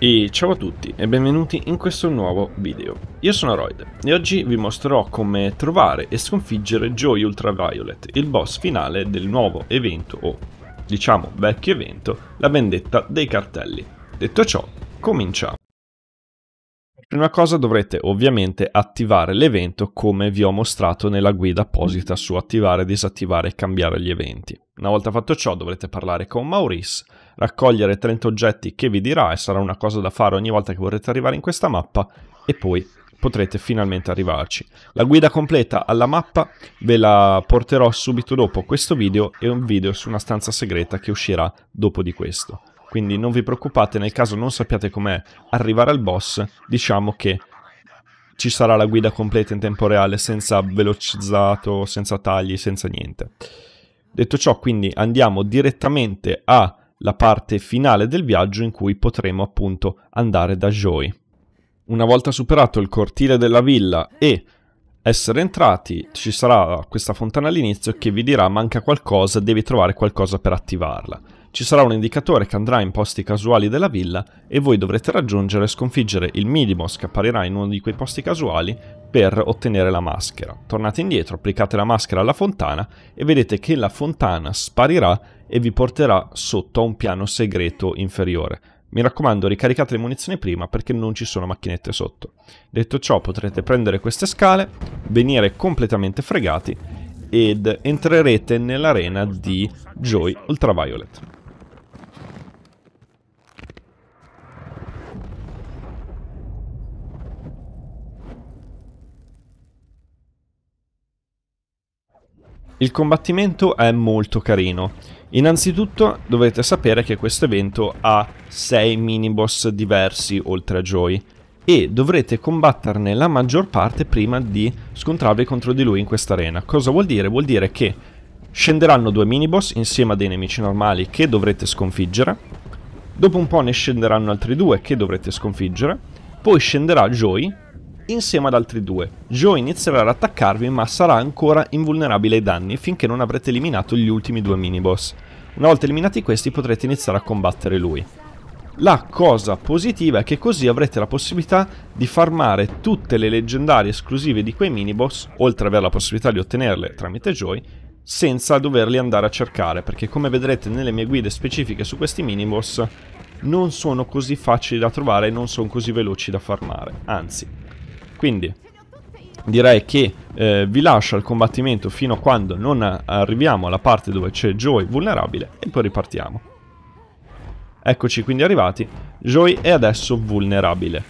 E ciao a tutti e benvenuti in questo nuovo video. Io sono Royd e oggi vi mostrerò come trovare e sconfiggere Joy Ultraviolet, il boss finale del nuovo evento o, diciamo, vecchio evento, la vendetta dei cartelli. Detto ciò, cominciamo. Prima cosa dovrete ovviamente attivare l'evento come vi ho mostrato nella guida apposita su attivare, disattivare e cambiare gli eventi. Una volta fatto ciò dovrete parlare con Maurice, raccogliere 30 oggetti che vi dirà e sarà una cosa da fare ogni volta che vorrete arrivare in questa mappa e poi potrete finalmente arrivarci. La guida completa alla mappa ve la porterò subito dopo questo video e un video su una stanza segreta che uscirà dopo di questo. Quindi non vi preoccupate, nel caso non sappiate com'è arrivare al boss, diciamo che ci sarà la guida completa in tempo reale, senza velocizzato, senza tagli, senza niente. Detto ciò, quindi andiamo direttamente alla parte finale del viaggio in cui potremo appunto andare da Joy. Una volta superato il cortile della villa e essere entrati, ci sarà questa fontana all'inizio che vi dirà manca qualcosa, devi trovare qualcosa per attivarla. Ci sarà un indicatore che andrà in posti casuali della villa e voi dovrete raggiungere e sconfiggere il Midimos che apparirà in uno di quei posti casuali per ottenere la maschera. Tornate indietro, applicate la maschera alla fontana e vedete che la fontana sparirà e vi porterà sotto a un piano segreto inferiore mi raccomando, ricaricate le munizioni prima perché non ci sono macchinette sotto. Detto ciò, potrete prendere queste scale, venire completamente fregati ed entrerete nell'arena di Joy Ultraviolet. Il combattimento è molto carino. Innanzitutto dovete sapere che questo evento ha 6 miniboss diversi oltre a Joy e dovrete combatterne la maggior parte prima di scontrarvi contro di lui in questa arena. Cosa vuol dire? Vuol dire che scenderanno due miniboss insieme a dei nemici normali che dovrete sconfiggere, dopo un po' ne scenderanno altri due che dovrete sconfiggere, poi scenderà Joy insieme ad altri due. Joe inizierà ad attaccarvi ma sarà ancora invulnerabile ai danni finché non avrete eliminato gli ultimi due miniboss. Una volta eliminati questi potrete iniziare a combattere lui. La cosa positiva è che così avrete la possibilità di farmare tutte le leggendarie esclusive di quei miniboss, oltre ad avere la possibilità di ottenerle tramite Joy, senza doverli andare a cercare, perché come vedrete nelle mie guide specifiche su questi miniboss, non sono così facili da trovare e non sono così veloci da farmare, anzi quindi direi che eh, vi lascio al combattimento fino a quando non arriviamo alla parte dove c'è Joy vulnerabile e poi ripartiamo. Eccoci quindi arrivati, Joy è adesso vulnerabile.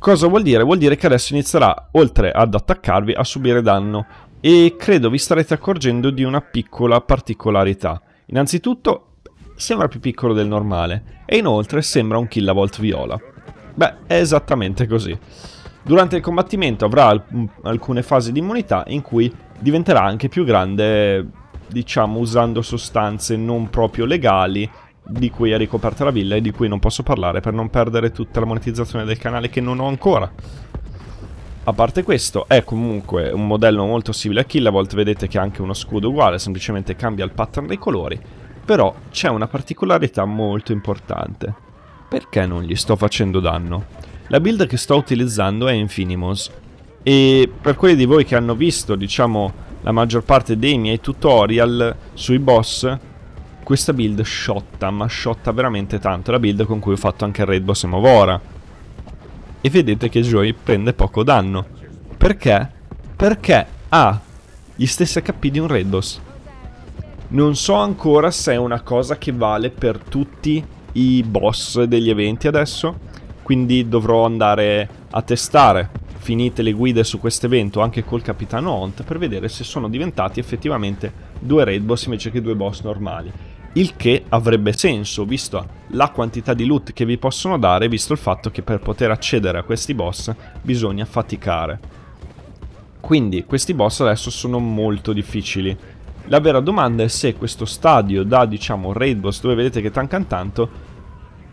Cosa vuol dire? Vuol dire che adesso inizierà, oltre ad attaccarvi, a subire danno e credo vi starete accorgendo di una piccola particolarità. Innanzitutto sembra più piccolo del normale e inoltre sembra un kill a volt viola. Beh, è esattamente così. Durante il combattimento avrà mm, alcune fasi di immunità in cui diventerà anche più grande, diciamo, usando sostanze non proprio legali di cui è ricoperta la villa e di cui non posso parlare per non perdere tutta la monetizzazione del canale che non ho ancora. A parte questo, è comunque un modello molto simile a Killavolt, vedete che ha anche uno scudo uguale, semplicemente cambia il pattern dei colori, però c'è una particolarità molto importante. Perché non gli sto facendo danno? La build che sto utilizzando è Infinimos e per quelli di voi che hanno visto, diciamo, la maggior parte dei miei tutorial sui boss, questa build sciotta, ma sciotta veramente tanto, la build con cui ho fatto anche il Raid Boss Movora. E vedete che Joy prende poco danno. Perché? Perché ha gli stessi HP di un Raid Boss. Non so ancora se è una cosa che vale per tutti i boss degli eventi adesso, quindi dovrò andare a testare finite le guide su questo evento anche col capitano Hunt per vedere se sono diventati effettivamente due raid boss invece che due boss normali. Il che avrebbe senso visto la quantità di loot che vi possono dare, visto il fatto che per poter accedere a questi boss bisogna faticare. Quindi questi boss adesso sono molto difficili. La vera domanda è se questo stadio da diciamo raid boss dove vedete che tankano tanto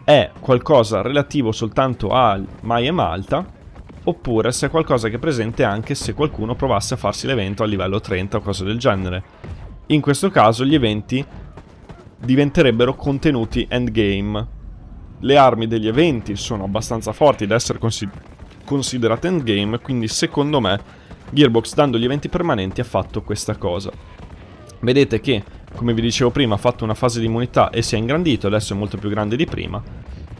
è qualcosa relativo soltanto al Mai e Malta, oppure se è qualcosa che è presente anche se qualcuno provasse a farsi l'evento a livello 30 o cose del genere. In questo caso gli eventi diventerebbero contenuti endgame. Le armi degli eventi sono abbastanza forti da essere considerate considerate endgame, quindi secondo me Gearbox dando gli eventi permanenti ha fatto questa cosa. Vedete che come vi dicevo prima ha fatto una fase di immunità e si è ingrandito, adesso è molto più grande di prima,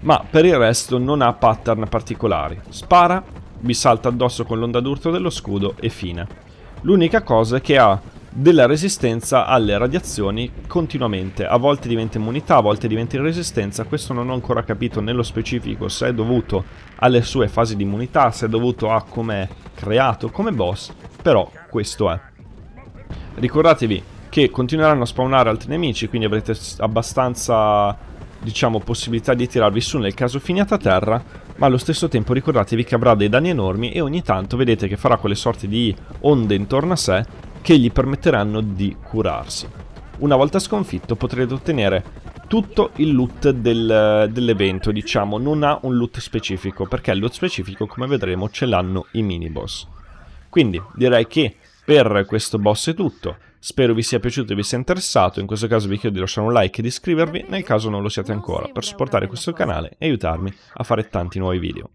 ma per il resto non ha pattern particolari. Spara, vi salta addosso con l'onda d'urto dello scudo e fine. L'unica cosa è che ha della resistenza alle radiazioni continuamente, a volte diventa immunità, a volte diventa resistenza. questo non ho ancora capito nello specifico se è dovuto alle sue fasi di immunità, se è dovuto a come è creato come boss, però questo è. Ricordatevi che continueranno a spawnare altri nemici, quindi avrete abbastanza, diciamo, possibilità di tirarvi su nel caso finiate a terra, ma allo stesso tempo ricordatevi che avrà dei danni enormi e ogni tanto vedete che farà quelle sorti di onde intorno a sé che gli permetteranno di curarsi. Una volta sconfitto potrete ottenere tutto il loot del, dell'evento, diciamo, non ha un loot specifico, perché il loot specifico, come vedremo, ce l'hanno i miniboss. Quindi direi che per questo boss è tutto. Spero vi sia piaciuto e vi sia interessato, in questo caso vi chiedo di lasciare un like e di iscrivervi, nel caso non lo siate ancora, per supportare questo canale e aiutarmi a fare tanti nuovi video.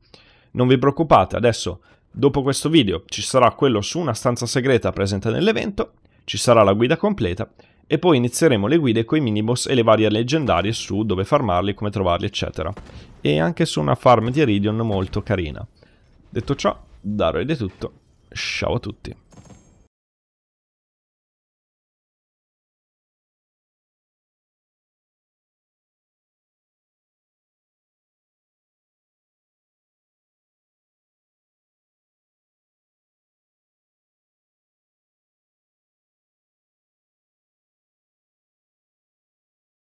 Non vi preoccupate, adesso, dopo questo video, ci sarà quello su una stanza segreta presente nell'evento, ci sarà la guida completa, e poi inizieremo le guide con i miniboss e le varie leggendarie su dove farmarli, come trovarli, eccetera. E anche su una farm di Iridion molto carina. Detto ciò, da Roid è tutto, ciao a tutti.